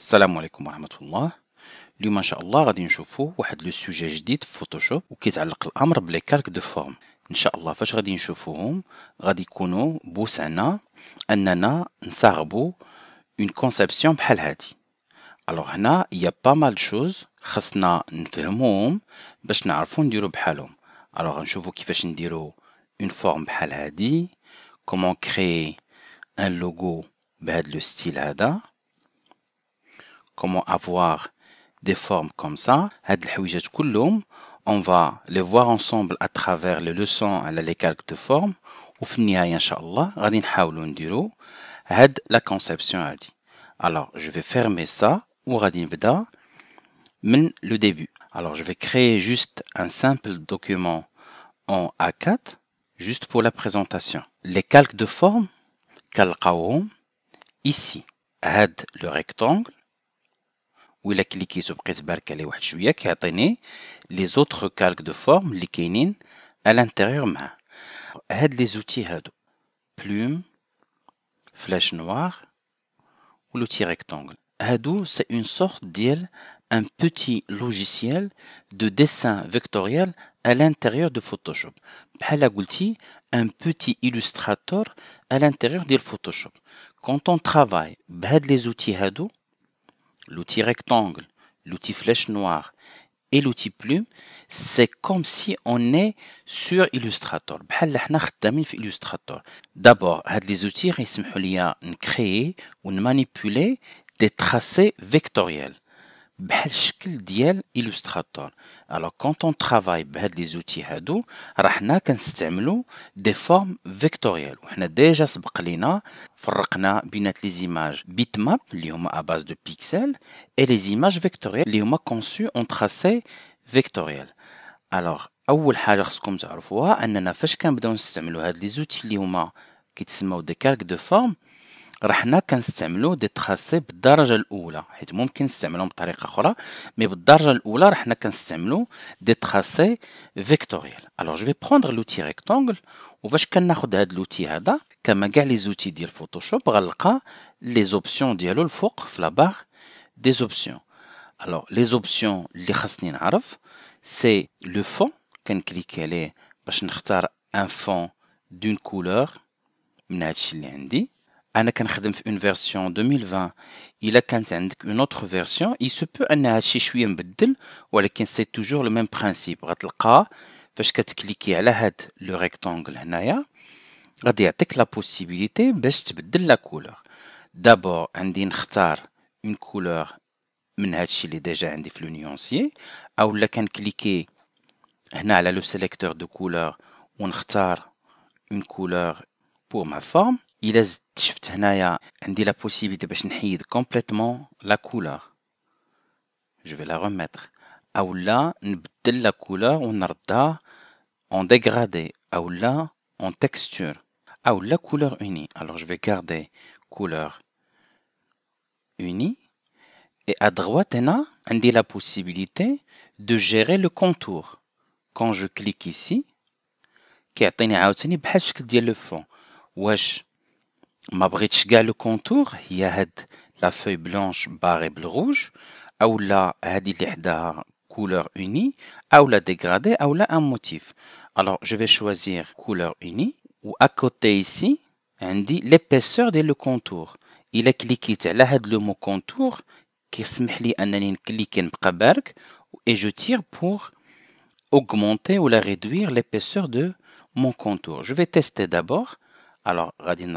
السلام عليكم ورحمة الله اليوم ان شاء الله غادي نشوفوا واحد لو سوجي جديد في فوتوشوب وكيتعلق الامر بلي كالك دو فورم ان شاء الله فاش غادي نشوفوهم غادي يكونوا بوسعنا اننا نصاغبو اون كونسيبسيون بحال هادي الوغ هنا يا با مال شوز خصنا نفهموهم باش نعرفو نديرو بحالهم الوغ نشوفو كيفاش نديرو اون فورم بحال هادي كومون كري ان لوغو بهاد لو ستيل هذا comment avoir des formes comme ça, on va les voir ensemble à travers les leçons à hein, les calques de forme ou النهاية إن شاء غادي نحاولوا نديروا conception alors je vais fermer ça ou غادي نبدا le début alors je vais créer juste un simple document en A4 juste pour la présentation les calques de forme كنلقاوهم ici had le rectangle ou il a cliqué sur le à l'époque, il a les autres calques de forme, les canines, à l'intérieur même. aide les outils Houdou, plume, flèche noire ou l'outil rectangle. Houdou, c'est une sorte d'ile, un petit logiciel de dessin vectoriel à l'intérieur de Photoshop. C'est la gouttière, un petit illustrateur à l'intérieur de Photoshop. Quand on travaille avec les outils l'outil rectangle, l'outil flèche noire et l'outil plume, c'est comme si on est sur Illustrator. Illustrator. D'abord, les outils, ils me créer ou manipuler des tracés vectoriels. بحال الشكل ديال الوستراتور الوغ اون ترافاي بهاد لي زوتي هادو راه حنا كنستعملو دي فورم فيكتوريال وحنا ديجا سبق لينا فرقنا بينات لي زيماج بيت ماب اللي هما اباز دو بيكسل اي لي زيماج فيكتوريال اللي هما كونسو اون تراسي فيكتوريال الوغ اول حاجه خصكم تعرفوها اننا فاش كنبداو نستعملو هاد لي زوتي اللي هما كيتسموا دي كالك دو فورم راه حنا كنستعملو دي تراسي بالدرجه الاولى حيت ممكن نستعملهم بطريقه اخرى مي بالدرجه الاولى راه حنا كنستعملو دي تراسي فيكتوريال الوغ جو في بروندر لوتي ريكتونغل وفاش كناخد هاد لوتي هذا كما كاع لي زوتي ديال فوتوشوب غنلقى لي زوبسيون ديالو الفوق في لا دي زوبسيون الوغ لي زوبسيون اللي خاصني نعرف سي لو فون كنكليكي عليه باش نختار ان فون دون كولور من هادشي اللي عندي انا كنخدم في اون فيرسيون 2020 الا كانت عندك اون اوتر فيرسيون اي سو بو ان هادشي شويه مبدل ولكن سي توجور لو ميم برينسيپ غتلقى فاش كتكليكي على هاد لو ريكتونغل هنايا غادي يعطيك لا بوسيبيليتي باش تبدل لا كولور دابور عندي نختار اون كولور من هادشي اللي ديجا عندي في لو نيونسيي او لا كنكليكي هنا على لو سيليكتور دو كولور ونختار اون كولور بور ما فورم Il est chifft la possibilité de changer complètement la couleur je vais la remettre ou la de la couleur ou ardoise, en dégradé ou en texture ou la couleur unie. alors je vais garder couleur unie. et à droite hna dit la possibilité de gérer le contour quand je clique ici qui يعطيني عاوتاني بحال الشكل ديال fond. فون Ma bridge le contour. Il y a la feuille blanche et bleu rouge. Aula y la couleur unie. Il y a dégradé. Il un motif. Alors, je vais choisir couleur unie. Ou à côté ici, il l'épaisseur l'épaisseur le contour. Il est cliqué. Il a le mot contour. Il est cliqué en Et je tire pour augmenter ou la réduire l'épaisseur de mon contour. Je vais tester d'abord. Alors, Radin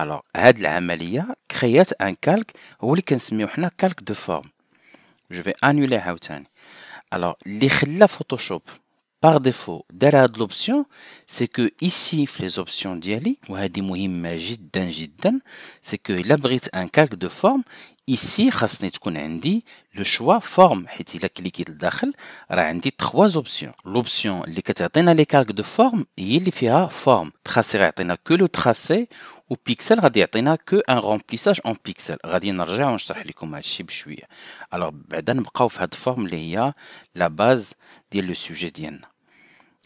الوغ هاد العمليه كريات ان كالك هو اللي كنسميو حنا كالك دو فورم جو في انولي عاوتاني الوغ اللي خلى فوتوشوب باغ ديفو دار هاد لوبسيون سي كو ici في لي زوبسيون ديالي وهذه مهمه جدا جدا سي كو الا بغيت ان كالك دو فورم ايسي خاصني تكون عندي لو شوا فورم حيت الا كليكيت لداخل راه عندي تخوا زوبسيون لوبسيون اللي كتعطينا لي كالك دو فورم هي اللي فيها فورم تخاسي غيعطينا كو لو تخاسي pixel radi il n'a qu'un remplissage en pixel radient nargé de alors forme la base du le sujet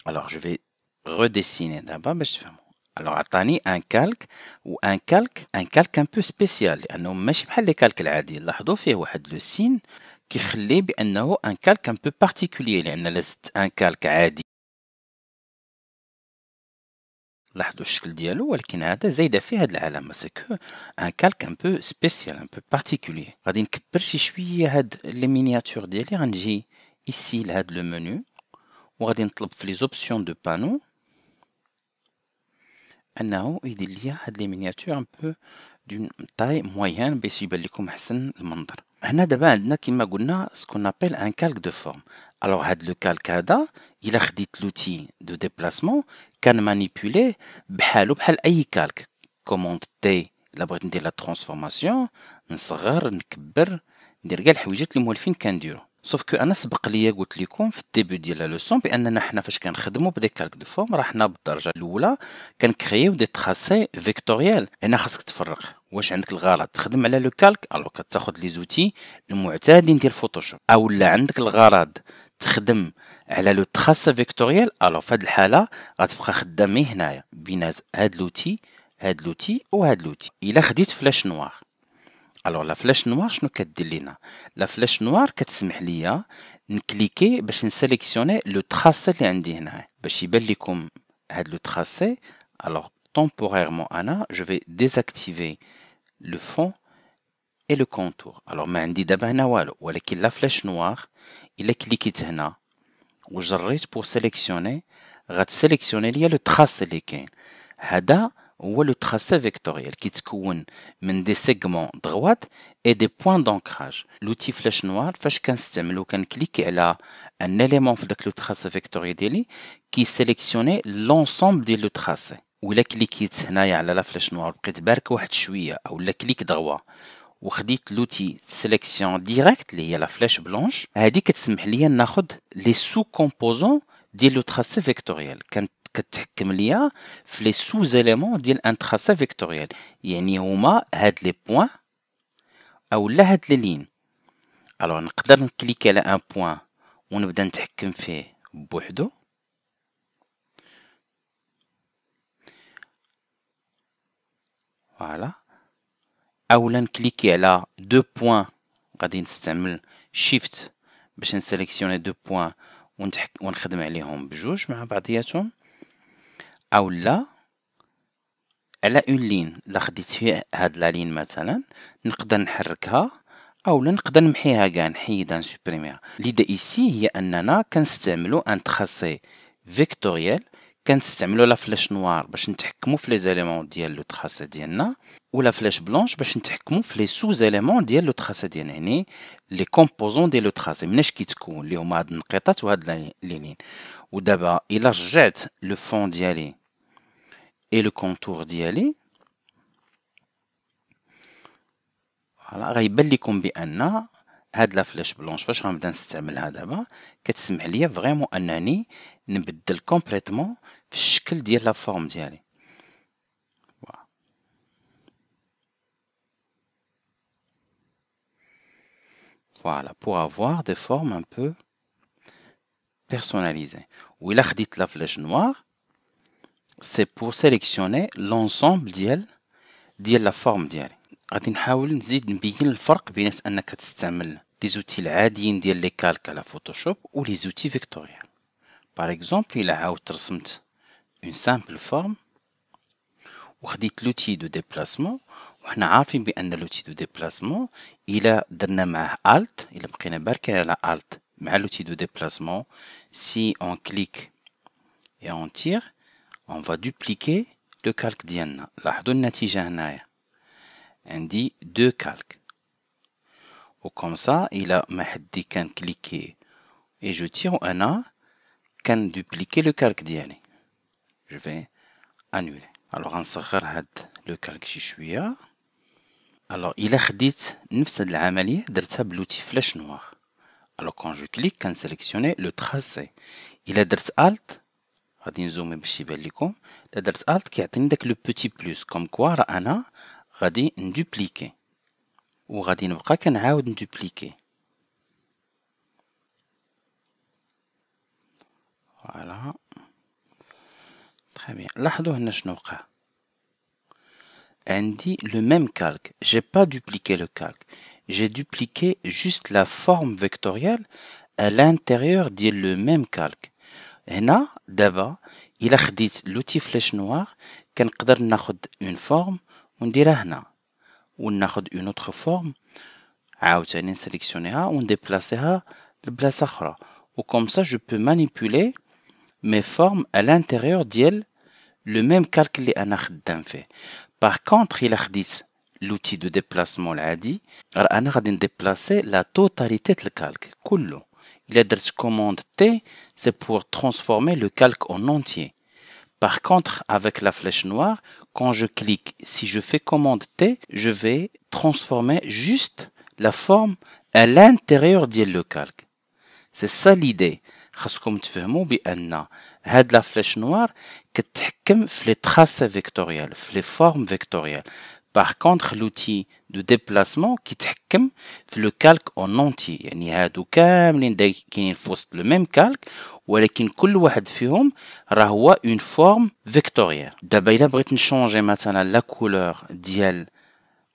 alors je vais redessiner d'abord alors attani un calque ou un calque un calque un peu spécial un calque un peu particulier un calque d'ien c'est un calque un peu spécial, un peu particulier. Ici, on le menu. On les options de panneaux. On a les miniatures d'une taille moyenne. On a ce qu'on appelle un calque de forme. Alors, le calque Il a l'outil de déplacement. كان مانيبولي بحالو بحال اي كالك كوموند تي لا بغيت ندير لا ترانسفورماسيون نصغر نكبر ندير كاع الحويجات اللي مولفين كنديرو سوف كو انا سبق ليا قلت لكم في الديبي ديال لا لوسون باننا حنا فاش كنخدموا بدي كالك دو فورم راه حنا بالدرجه الاولى كنكرييو دي تراسي فيكتوريال هنا خاصك تفرق واش عندك الغرض تخدم على لو كالك الو كتاخذ لي زوتي المعتادين ديال فوتوشوب اولا عندك الغرض تخدم على لو تراس فيكتوريال الوغ في هاد الحاله غتبقى خدامي هنايا بينات هاد لوتي هاد لوتي وهاد لوتي الا خديت فلاش نوار الوغ لا فلاش نوار شنو كدير لينا لا فلاش نوار كتسمح ليا نكليكي باش نسيليكسيوني لو تراس اللي عندي هنايا باش يبان لكم هاد لو تراس الوغ temporairement انا je vais désactiver le fond et le contour alors ما عندي دابا هنا والو ولكن لا فلاش نوار الا كليكيت هنا وجريت بور سيليكسيوني غتسيليكسيوني ليا لو تراس اللي كاين هذا هو لو تراس فيكتوريال كيتكون من دي سيغمون دغوات اي دي بوين دونكراج لوتي فلاش نوار فاش كنستعملو كنكليكي على ان اليمون في داك لو تراس فيكتوريال ديالي كي سيليكسيوني لونسومبل ديال لو تراس ولا كليكيت هنايا على لا فلاش نوار بقيت بارك واحد شويه اولا كليك دغوا وخديت لوتي سيليكسيون ديريكت اللي هي لا فلاش بلونش هذه كتسمح لي ناخد لي سو كومبوزون ديال لو تراسي فيكتوريال كانت كتحكم ليا في لي سوز اليمون ديال ان تراسي فيكتوريال يعني هما هاد لي بوين او لا هاد لي لين الوغ نقدر نكليكي على ان بوين ونبدا نتحكم فيه بوحدو فوالا اولا كليكي على دو بوين غادي نستعمل شيفت باش نسيليكسيوني دو بوين ونخدم عليهم بجوج مع بعضياتهم او لا على اون لين لا خديت فيها هاد لا لين مثلا نقدر نحركها لا نقدر نمحيها كاع نحيدها نسوبريميها ليدا ايسي هي اننا كنستعملو ان تخاسي فيكتوريال كنستعملوا لا فلاش نوار باش نتحكموا في لي زيليمون ديال لو تراسا ديالنا ولا فلاش بلونش باش نتحكموا في لي سو زيليمون ديال لو تراسا ديالنا يعني لي كومبوزون ديال لو تراسا مناش كيتكون اللي هما هاد النقيطات وهاد لينين ودابا الا رجعت لو فون ديالي اي لو كونتور ديالي فوالا غيبان لكم بان هاد لا فلاش بلونش فاش غنبدا نستعملها دابا كتسمح ليا فريمون انني complètement complètement le la ديال لا فورم ديالي Voilà, pour avoir des formes un peu personnalisées. Où il a dit la flèche noire, c'est pour sélectionner l'ensemble de la forme. Nous allons essayer de les outils de la Photoshop ou les outils vectoriels. باغ اكزومبل الى عاودت رسمت اون سامبل فورم وخديت لوتي دو ديبلاسمون وحنا عارفين بان لوتي دو ديبلاسمون الى درنا معاه الت الى بقينا باركين على الت مع لوتي دو ديبلاسمون سي اون كليك اي اون تير اون فا دوبليكي لو كالك ديالنا لاحظوا النتيجه هنايا عندي دو كالك وكم سا الى ما حد كان كليكي اي جو تير انا كندوبليكي لو كالك ديالي جو في انولي الوغ غنصغر هاد لو كالك شي شويه الوغ الا خديت نفس هاد العمليه درتها بلوتي فلاش نوار الوغ كون جو كليك كنسيليكسيوني لو تراسي الا درت الت غادي نزومي باش يبان لكم الا درت الت كيعطيني داك لو بوتي بلوس كوم كوا راه انا غادي ندوبليكي وغادي نبقى كنعاود ندوبليكي très bien. le même calque. J'ai pas dupliqué le calque. J'ai dupliqué juste la forme vectorielle à l'intérieur dit le même calque. Hena, d'abord, il a dit l'outil flèche noire, qu'on peut une forme, on dira On une autre forme, on sélectionné, on déplace le place Ou comme ça, je peux manipuler mes formes à l'intérieur d'elle, le même calcul est انا d'un par contre il dit l'outil de déplacement dit. dit déplacer déplacer la totalité de calque كله il درت commande T c'est pour transformer le calque en entier par contre, avec la flèche noire, quand je clique, si je fais commande T, je vais transformer juste la forme à l'intérieur du calque. C'est ça l'idée. Had la flèche noire qui les traces vectorielles, les formes vectorielles. Par contre, l'outil de déplacement qui le calque en entier, Il had the camel le même calque, ولكن كل واحد فيهم راهو Une forme vectorielle. D'abord, il a changer la couleur d'yel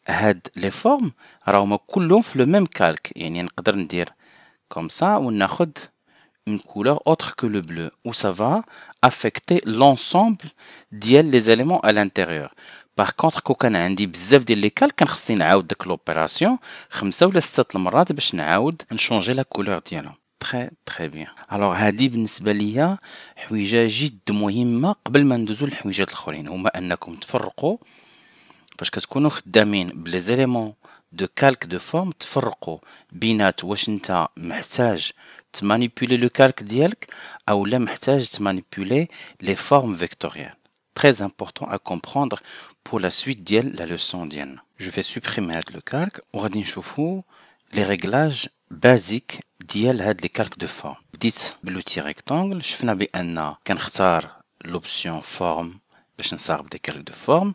had les formes, alors on the le même calque. comme ça. On a une couleur autre que le bleu où ça va affecter l'ensemble ديال les éléments à l'intérieur باغ كونطخ كو كان عندي بزاف ديال لي كال كان خصني نعاود داك لوبيراسيون خمسة ولا ستة المرات باش نعاود نشونجي لا كولور ديالهم تخي تخي بيان الوغ هادي بالنسبه ليا حويجه جد مهمه قبل ما ندوزو للحويجات الاخرين هما انكم تفرقوا باش كتكونوا خدامين بلي زيليمون de calque de forme t'forko binat washinta message manipuler le calque dielk aoule m'htag manipuler les formes vectorielles très important à comprendre pour la suite diel la leçon diel je vais supprimer le calque On à les réglages basiques diel à des calques de forme dites l'outil rectangle je fais la bêna l'option forme des calques de forme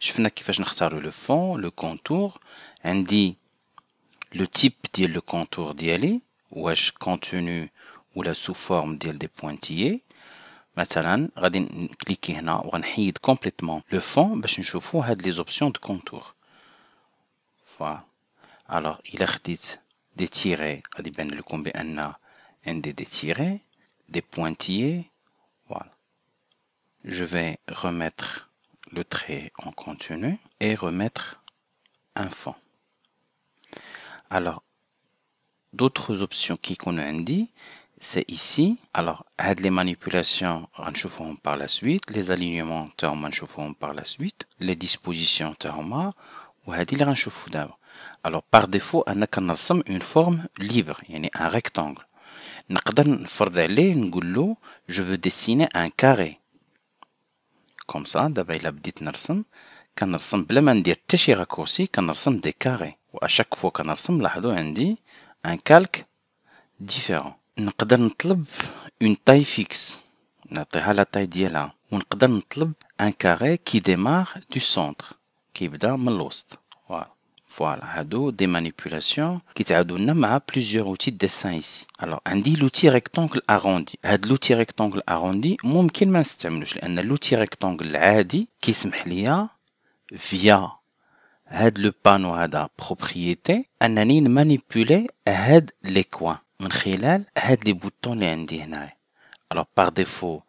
je fais la le fond le contour le type dit le contour dit ou est contenu ou la sous-forme dit pointillés. pointillés Maintenant, on va cliquer là, on va complètement le fond, parce qu'on les options de contour. Voilà. Alors, il a dit, détirer, on va le combi en a, des des pointillés. voilà. Je vais remettre le trait en contenu, et remettre un fond. Alors, d'autres options qui qu'on a c'est ici. Alors, les manipulations, on par la suite. Les alignements, on par la suite. Les dispositions, on ou les Alors, par défaut, on a une forme libre, un rectangle. je veux dessiner un carré. Comme ça, d'abord, il a dit كنرسم بلا ما ندير حتى شي راكورسي كنرسم دي كاري واشاك فوا كنرسم لاحظوا عندي ان كالك ديفيرون نقدر نطلب اون تاي فيكس نعطيها لا تاي ديالها ونقدر نطلب ان كاري كي ديمار دو سونتر كيبدا من الوسط فوالا فوالا هادو دي مانيبيولاسيون كيتعاودوا لنا مع بليزيور اوتي ديسان ايسي الوغ عندي لوتي ريكتونغل اروندي هاد لوتي ريكتونغل اروندي ممكن ما نستعملوش لان لوتي ريكتونغل العادي كيسمح ليا via هاد le بانو هذا بروبريتي انني les هاد لي كوان من خلال هاد لي بوتون اللي عندي Alors par défaut,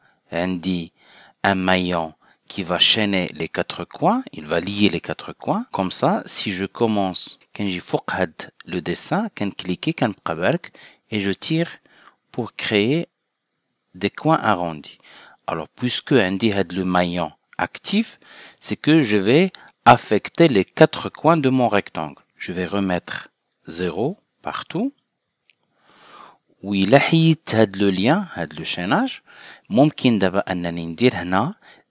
un maillon qui va chaîner les quatre coins, il va lier les quatre coins. Comme ça, si je commence, quand j'y le dessin, quand cliquer, quand et je tire pour créer des coins arrondis. Alors, puisque Andy aide le maillon, actif, c'est que je vais affecter les quatre coins de mon rectangle. Je vais remettre 0 partout. oui lien, lien, le lien لو chaînage, d'abord, دابا انني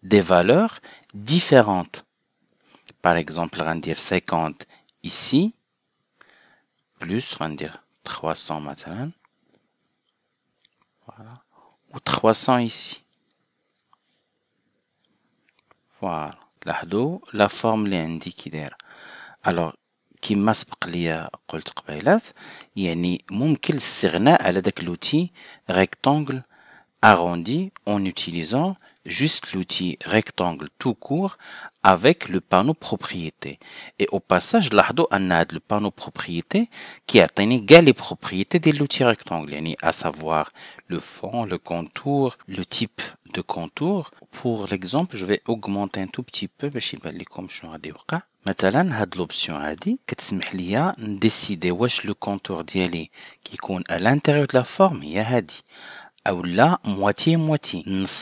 des valeurs différentes. Par exemple, on va dire 50 ici plus dire 300 maintenant, voilà ou 300 ici voilà لاحظوا لا فورم اللي alors كي دايره الوغ كيما سبق ليا قلت قبيلات يعني arrondi en utilisant juste l'outil rectangle tout court avec le panneau propriété. Et au passage, l'ardo a le panneau propriété qui atteint les propriétés de l'outil rectangle, à savoir le fond, le contour, le type de contour pour l'exemple je vais augmenter un tout petit peu mais je vais les compressions à dire maintenant on a de l'option à dire que c'est même là décider où est le contour qui est à l'intérieur de la forme il est à dire à ou la moitié moitié nous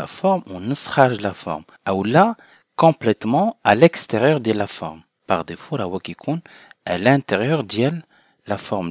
la forme ou nous rage la forme à ou la complètement à l'extérieur de la forme par défaut à ou qui est à l'intérieur de la forme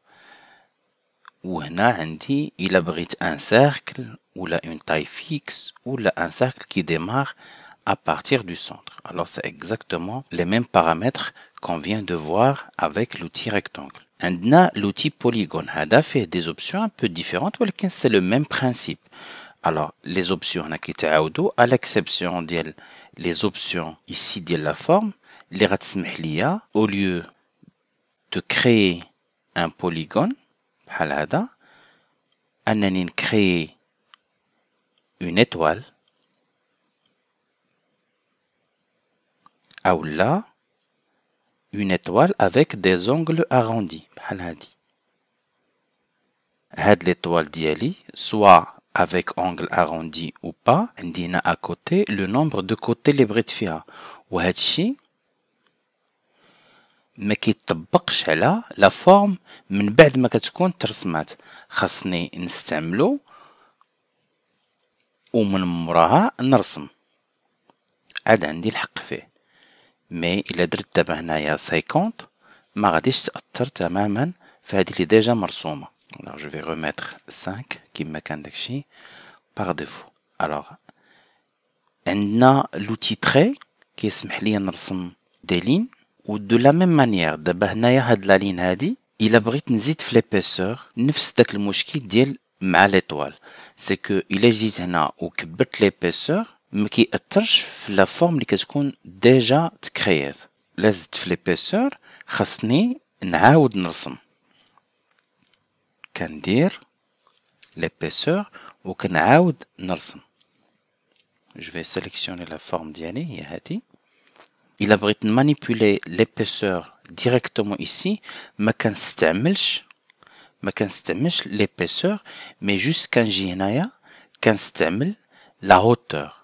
dit il abrite un cercle ou là une taille fixe ou un cercle qui démarre à partir du centre. Alors c'est exactement les mêmes paramètres qu'on vient de voir avec l'outil rectangle. عندنا l'outil polygone hada fait des options un peu différentes mais c'est le même principe. Alors les options هنا كيتعاودوا à l'exception des les options ici de la forme les غتسمح au lieu de créer un polygone halada créer une étoile ou la une étoile avec des ongles arrondis à dit l'étoile diali soit avec angle arrondi ou pas indi à côté le nombre de côtés les brifia ou ما كيطبقش على لا فورم من بعد ما كتكون ترسمات خاصني نستعملو ومن موراها نرسم عاد عندي الحق فيه مي الا درت دابا هنايا 50 ما غاديش تاثر تماما في هذه اللي ديجا مرسومه alors je vais remettre 5 كما كان داكشي باغ ديفو alors عندنا لوتي تري كيسمح لي نرسم دي لين و دو لا ميم مانيير دابا هنايا هاد لا لين هادي الا بغيت نزيد في ليبيسور نفس داك المشكل ديال مع ليطوال سي كو الا جيت هنا وكبرت ليبيسور ما كيأثرش في لا فورم اللي كتكون ديجا تكريات لا زدت في ليبيسور خاصني نعاود نرسم كندير ليبيسور وكنعاود نرسم جو في سيليكسيوني لا فورم ديالي هي هادي il a vraiment manipulé l'épaisseur directement ici ما كنستعملش ما كنستعملش l'épaisseur mais juste كنجي la hauteur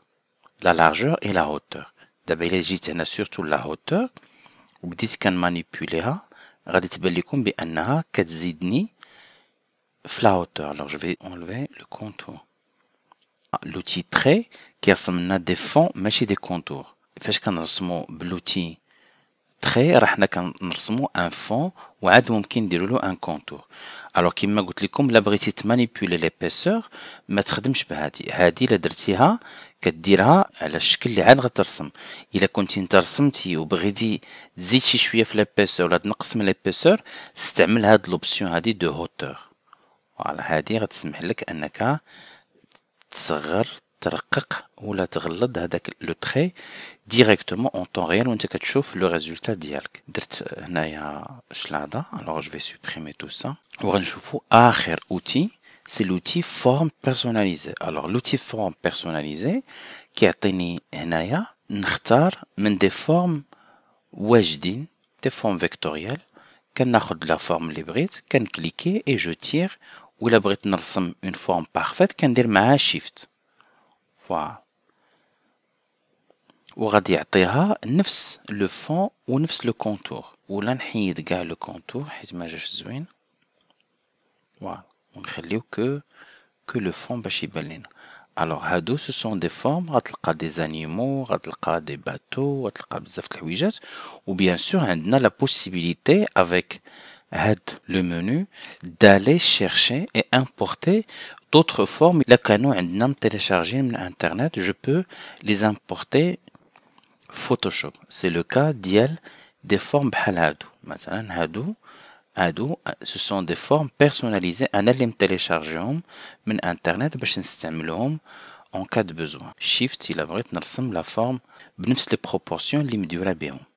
la largeur et la hauteur D'abord, il a surtout la hauteur ou qu'on غادي تبان لكم بانها كتزيدني la hauteur alors je vais enlever le contour ah, l'outil trait qui ressemble à des fonds mais ماشي des contours فاش كنرسمو بلوتي تخي راه حنا كنرسمو ان فون وعاد ممكن نديرو له ان كونتور الوغ كيما قلت لكم لا بغيتي تمانيبيولي ليبيسور ما تخدمش بهادي هادي الا درتيها كديرها على الشكل اللي عاد غترسم الا كنتي انت رسمتي وبغيتي تزيد شي شويه في ليبيسور ولا تنقص من ليبيسور استعمل هاد لوبسيون هادي دو هوتور فوالا هادي غتسمح لك انك تصغر ترقق ولا تغلظ هذاك لو تري ديريكتومون اون طون ريال وانت كتشوف لو ريزولتا ديالك درت هنايا شلاضه الوغ جو في سوبريمي تو سا وغنشوفوا اخر اوتي سي لوتي فورم بيرسوناليزي الوغ لوتي فورم بيرسوناليزي كيعطيني هنايا نختار من دي فورم واجدين دي فورم فيكتوريال كناخد لا فورم اللي بغيت كنكليكي اي جو تير ولا بغيت نرسم اون فورم بارفيت كندير معاها شيفت Ou radia tira neufs le fond ou neufs le contour ou l'an hide gare le contour et ma je suis une voilà on relie que que le fond a et alors à deux ce sont des formes à t'l'a des animaux à t'l'a des bateaux à t'a des affaires ou bien sûr on a la possibilité avec le menu d'aller chercher et importer d'autres formes la canon عندنا téléchargés téléchargé internet je peux les importer Photoshop c'est le cas d'iel des formes Haladou. ce sont des formes personnalisées élément Internet système en cas de besoin shift il a بغيت la forme بنفس les proportions mis du